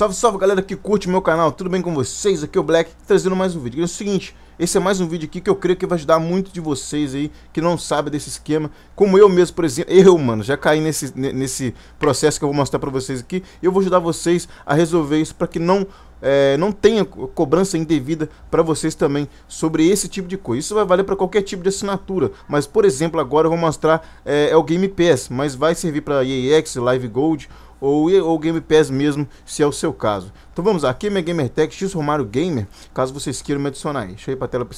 Salve, salve galera que curte o meu canal, tudo bem com vocês? Aqui é o Black, trazendo mais um vídeo. E é o seguinte, esse é mais um vídeo aqui que eu creio que vai ajudar muito de vocês aí que não sabem desse esquema, como eu mesmo, por exemplo, eu, mano, já caí nesse, nesse processo que eu vou mostrar pra vocês aqui, e eu vou ajudar vocês a resolver isso para que não é, não tenha cobrança indevida para vocês também sobre esse tipo de coisa. Isso vai valer para qualquer tipo de assinatura, mas por exemplo, agora eu vou mostrar é, é o Game Pass, mas vai servir para EAX, Live Gold ou ou Game Pass mesmo, se é o seu caso. Então vamos lá, aqui é minha Gamertech, X Romário Gamer, caso vocês queiram me adicionar aí. Deixa eu ir para a tela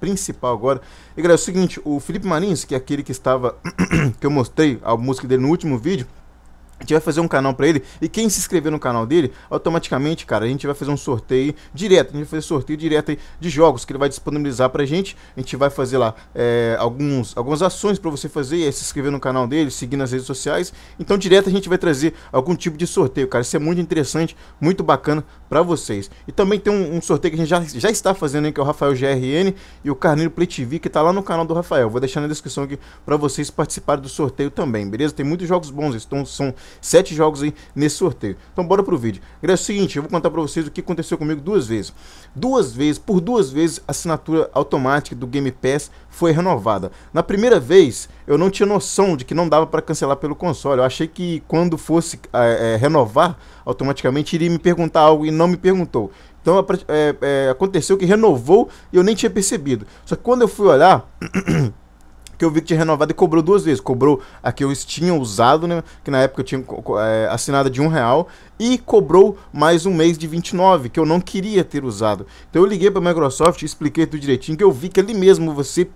principal agora. E galera, é o seguinte, o Felipe Marins, que é aquele que estava, que eu mostrei a música dele no último vídeo, a gente vai fazer um canal para ele e quem se inscrever no canal dele, automaticamente, cara, a gente vai fazer um sorteio direto. A gente vai fazer sorteio direto aí de jogos que ele vai disponibilizar pra gente. A gente vai fazer lá é, alguns, algumas ações para você fazer, é se inscrever no canal dele, seguir nas redes sociais. Então, direto a gente vai trazer algum tipo de sorteio, cara. Isso é muito interessante, muito bacana para vocês. E também tem um, um, sorteio que a gente já, já está fazendo, hein, que é o Rafael GRN e o Carneiro Play TV, que tá lá no canal do Rafael. Vou deixar na descrição aqui para vocês participarem do sorteio também, beleza? Tem muitos jogos bons, então são sete jogos aí nesse sorteio. Então bora pro vídeo. é o seguinte, eu vou contar pra vocês o que aconteceu comigo duas vezes. Duas vezes, por duas vezes, a assinatura automática do Game Pass foi renovada. Na primeira vez, eu não tinha noção de que não dava para cancelar pelo console. Eu achei que quando fosse é, é, renovar, automaticamente iria me perguntar algo e não me perguntou. Então é, é, aconteceu que renovou e eu nem tinha percebido. Só que quando eu fui olhar... que eu vi que tinha renovado e cobrou duas vezes. Cobrou a que eu tinha usado, né? Que na época eu tinha é, assinada de um real. E cobrou mais um mês de 29, que eu não queria ter usado. Então eu liguei para a Microsoft, expliquei tudo direitinho, que eu vi que ali mesmo você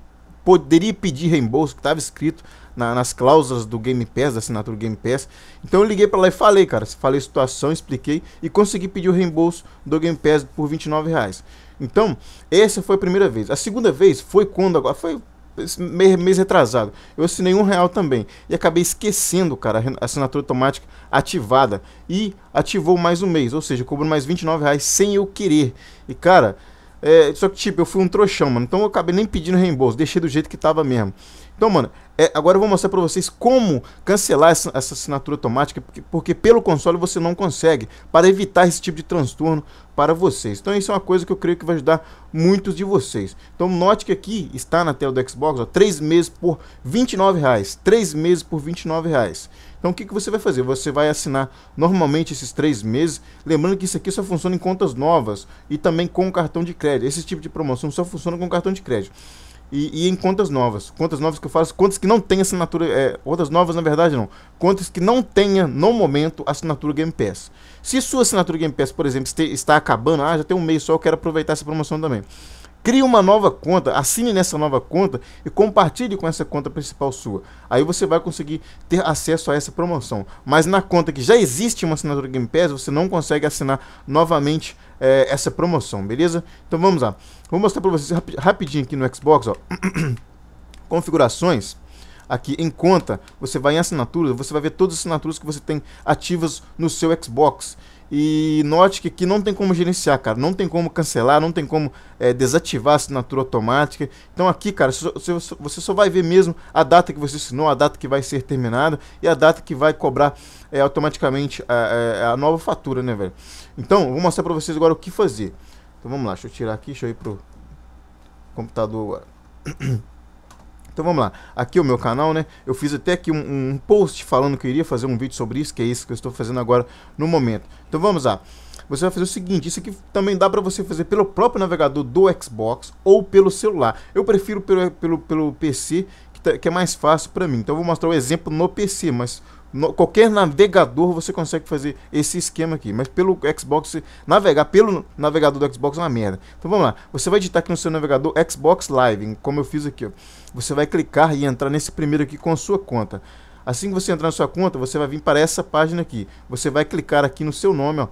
poderia pedir reembolso, que estava escrito na, nas cláusulas do Game Pass, da assinatura Game Pass. Então eu liguei para lá e falei, cara, falei a situação, expliquei e consegui pedir o reembolso do Game Pass por 29 reais. Então, essa foi a primeira vez. A segunda vez foi quando agora foi mês, mês retrasado. Eu assinei um real também. E acabei esquecendo, cara, a assinatura automática ativada. E ativou mais um mês, ou seja, cobrou mais 29 reais sem eu querer. E, cara, é, só que, tipo, eu fui um trouxão, mano. Então eu acabei nem pedindo reembolso, deixei do jeito que tava mesmo. Então, mano, é, agora eu vou mostrar para vocês como cancelar essa, essa assinatura automática, porque, porque, pelo console você não consegue, para evitar esse tipo de transtorno para vocês. Então isso é uma coisa que eu creio que vai ajudar muitos de vocês. Então note que aqui está na tela do Xbox, ó, 3 meses por R$29,00, 3 meses por R$29,00. Então o que, que você vai fazer? Você vai assinar normalmente esses três meses, lembrando que isso aqui só funciona em contas novas e também com cartão de crédito. Esse tipo de promoção só funciona com cartão de crédito. E, e, em contas novas. Contas novas que eu faço, contas que não tem assinatura. É, outras novas, na verdade, não. Contas que não tenha, no momento, assinatura Game Pass. Se sua assinatura Game Pass, por exemplo, está acabando, ah, já tem um mês só, eu quero aproveitar essa promoção também. Crie uma nova conta, assine nessa nova conta e compartilhe com essa conta principal sua. Aí você vai conseguir ter acesso a essa promoção. Mas na conta que já existe uma assinatura Game Pass, você não consegue assinar novamente é, essa promoção, beleza? Então vamos lá. Vou mostrar para vocês rap rapidinho aqui no Xbox, ó. Configurações aqui em conta, você vai em assinaturas, você vai ver todas as assinaturas que você tem ativas no seu Xbox. E note que aqui não tem como gerenciar, cara. Não tem como cancelar, não tem como é, desativar a assinatura automática. Então aqui, cara, você só vai ver mesmo a data que você assinou, a data que vai ser terminada e a data que vai cobrar é, automaticamente a, a, nova fatura, né, velho? Então, vou mostrar pra vocês agora o que fazer. Então vamos lá, deixa eu tirar aqui, deixa eu ir pro computador agora. Então vamos lá, aqui é o meu canal, né? Eu fiz até aqui um, um, post falando que eu iria fazer um vídeo sobre isso, que é isso que eu estou fazendo agora no momento. Então vamos lá. Você vai fazer o seguinte, isso aqui também dá para você fazer pelo próprio navegador do Xbox ou pelo celular. Eu prefiro pelo, pelo, pelo PC que é mais fácil para mim. Então eu vou mostrar o exemplo no PC, mas no, qualquer navegador você consegue fazer esse esquema aqui. Mas pelo Xbox, navegar pelo navegador do Xbox é uma merda. Então vamos lá, você vai digitar aqui no seu navegador Xbox Live, como eu fiz aqui. Ó. Você vai clicar e entrar nesse primeiro aqui com a sua conta. Assim que você entrar na sua conta, você vai vir para essa página aqui. Você vai clicar aqui no seu nome, ó,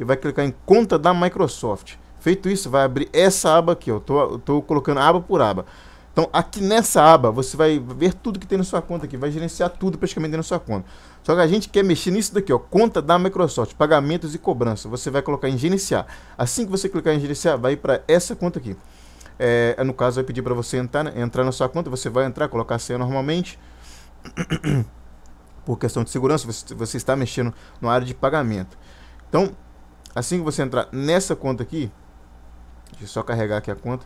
e vai clicar em conta da Microsoft. Feito isso, vai abrir essa aba aqui, Eu Tô, tô colocando aba por aba. Então, aqui nessa aba, você vai ver tudo que tem na sua conta aqui, vai gerenciar tudo praticamente na sua conta. Só que a gente quer mexer nisso daqui, ó, conta da Microsoft, pagamentos e cobrança. Você vai colocar em gerenciar. Assim que você clicar em gerenciar, vai para essa conta aqui. É, no caso, vai pedir para você entrar, né, entrar na sua conta, você vai entrar, colocar a senha normalmente. Por questão de segurança, você, você está mexendo na área de pagamento. Então, assim que você entrar nessa conta aqui, deixa eu só carregar aqui a conta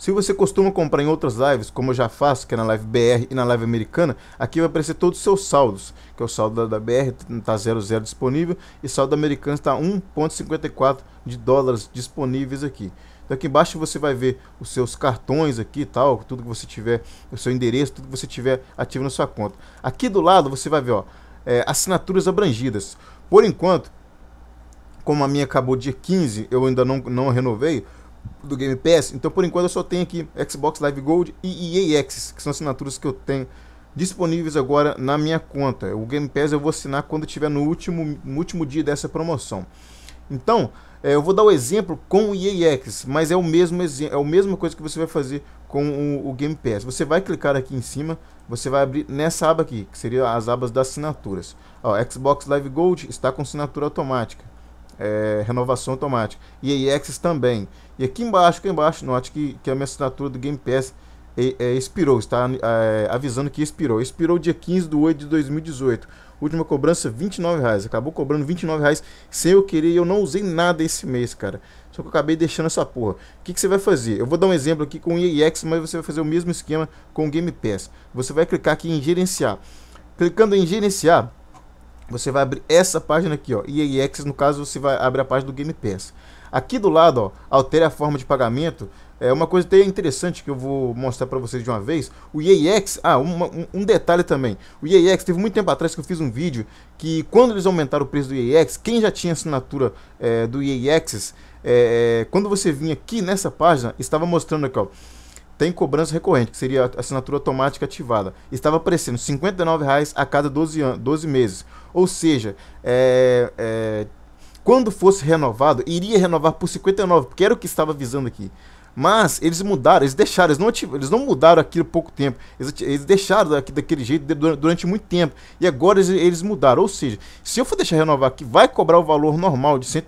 se você costuma comprar em outras lives, como eu já faço, que é na live BR e na live americana, aqui vai aparecer todos os seus saldos, que é o saldo da, BR está 00 disponível e saldo americano está 1.54 de dólares disponíveis aqui. Então aqui embaixo você vai ver os seus cartões aqui e tal, tudo que você tiver, o seu endereço, tudo que você tiver ativo na sua conta. Aqui do lado você vai ver, ó, é, assinaturas abrangidas. Por enquanto, como a minha acabou dia 15, eu ainda não, não renovei, do Game Pass. Então, por enquanto, eu só tenho aqui Xbox Live Gold e EA Access, que são assinaturas que eu tenho disponíveis agora na minha conta. O Game Pass eu vou assinar quando tiver no último, no último dia dessa promoção. Então, é, eu vou dar o um exemplo com o EA Access, mas é o mesmo é a mesma coisa que você vai fazer com o, o Game Pass. Você vai clicar aqui em cima, você vai abrir nessa aba aqui, que seria as abas das assinaturas. Ó, Xbox Live Gold está com assinatura automática é, renovação automática. E ex também. E aqui embaixo, aqui embaixo, note que, que a minha assinatura do Game Pass é, é, expirou, está é, avisando que expirou. Expirou dia 15 de 8 de 2018. Última cobrança, 29 reais. Acabou cobrando 29 reais sem eu querer e eu não usei nada esse mês, cara. Só que eu acabei deixando essa porra. O que, que você vai fazer? Eu vou dar um exemplo aqui com o EAX, mas você vai fazer o mesmo esquema com o Game Pass. Você vai clicar aqui em gerenciar. Clicando em gerenciar, você vai abrir essa página aqui, ó, EA Access, no caso você vai abrir a página do Game Pass. Aqui do lado, ó, altere a forma de pagamento. É uma coisa até interessante que eu vou mostrar para vocês de uma vez. O EAX, ah, uma, um, detalhe também. O EAX, teve muito tempo atrás que eu fiz um vídeo que quando eles aumentaram o preço do EAX, quem já tinha assinatura é, do EAX, é, é, quando você vinha aqui nessa página, estava mostrando aqui, ó tem cobrança recorrente, que seria a assinatura automática ativada. Estava aparecendo R$ 59,00 a cada 12, anos, 12 meses. Ou seja, é, é, quando fosse renovado, iria renovar por 59, porque era o que estava avisando aqui. Mas eles mudaram, eles deixaram, eles não, eles não mudaram aquilo pouco tempo. Eles, eles deixaram daqui, daquele jeito durante, muito tempo. E agora eles, eles mudaram. Ou seja, se eu for deixar renovar aqui, vai cobrar o valor normal de R$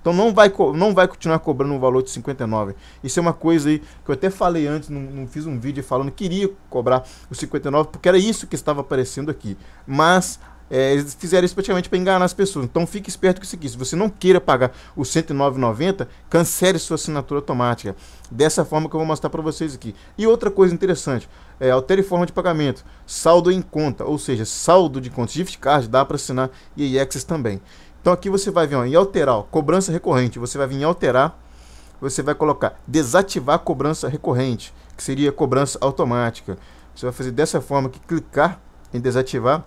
Então não vai, não vai continuar cobrando o um valor de 59. Isso é uma coisa aí que eu até falei antes, não, não fiz um vídeo falando que queria cobrar os 59, porque era isso que estava aparecendo aqui. Mas é, eles fizeram isso praticamente para enganar as pessoas. Então fique esperto com isso aqui. Se você não queira pagar os 109,90, cancele sua assinatura automática. Dessa forma que eu vou mostrar para vocês aqui. E outra coisa interessante, é, altere forma de pagamento, saldo em conta, ou seja, saldo de conta gift card dá para assinar e access também. Então aqui você vai vir ó, em alterar, ó, cobrança recorrente, você vai vir em alterar, você vai colocar desativar cobrança recorrente, que seria cobrança automática. Você vai fazer dessa forma que clicar em desativar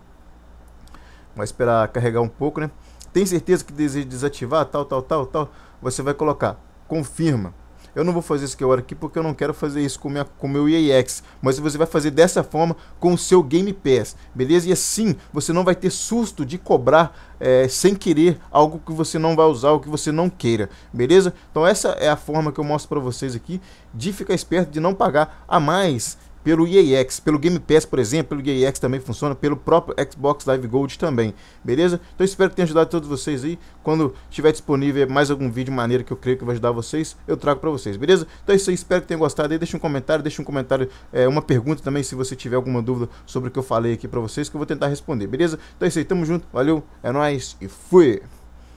vai esperar carregar um pouco, né? Tem certeza que deseja desativar, tal, tal, tal, tal. Você vai colocar, confirma. Eu não vou fazer isso que eu era aqui porque eu não quero fazer isso com, minha, com meu EAX. Mas você vai fazer dessa forma com o seu Game Pass, beleza? E assim você não vai ter susto de cobrar é, sem querer algo que você não vai usar, o que você não queira, beleza? Então essa é a forma que eu mostro para vocês aqui de ficar esperto de não pagar a mais pelo EAX, pelo Game Pass, por exemplo, pelo EAX também funciona, pelo próprio Xbox Live Gold também, beleza? Então espero que tenha ajudado todos vocês aí. Quando tiver disponível mais algum vídeo maneiro que eu creio que vai ajudar vocês, eu trago para vocês, beleza? Então é isso aí, espero que tenham gostado aí. Deixa um comentário, deixa um comentário, é, uma pergunta também se você tiver alguma dúvida sobre o que eu falei aqui para vocês, que eu vou tentar responder, beleza? Então é isso aí, tamo junto, valeu, é nóis e fui!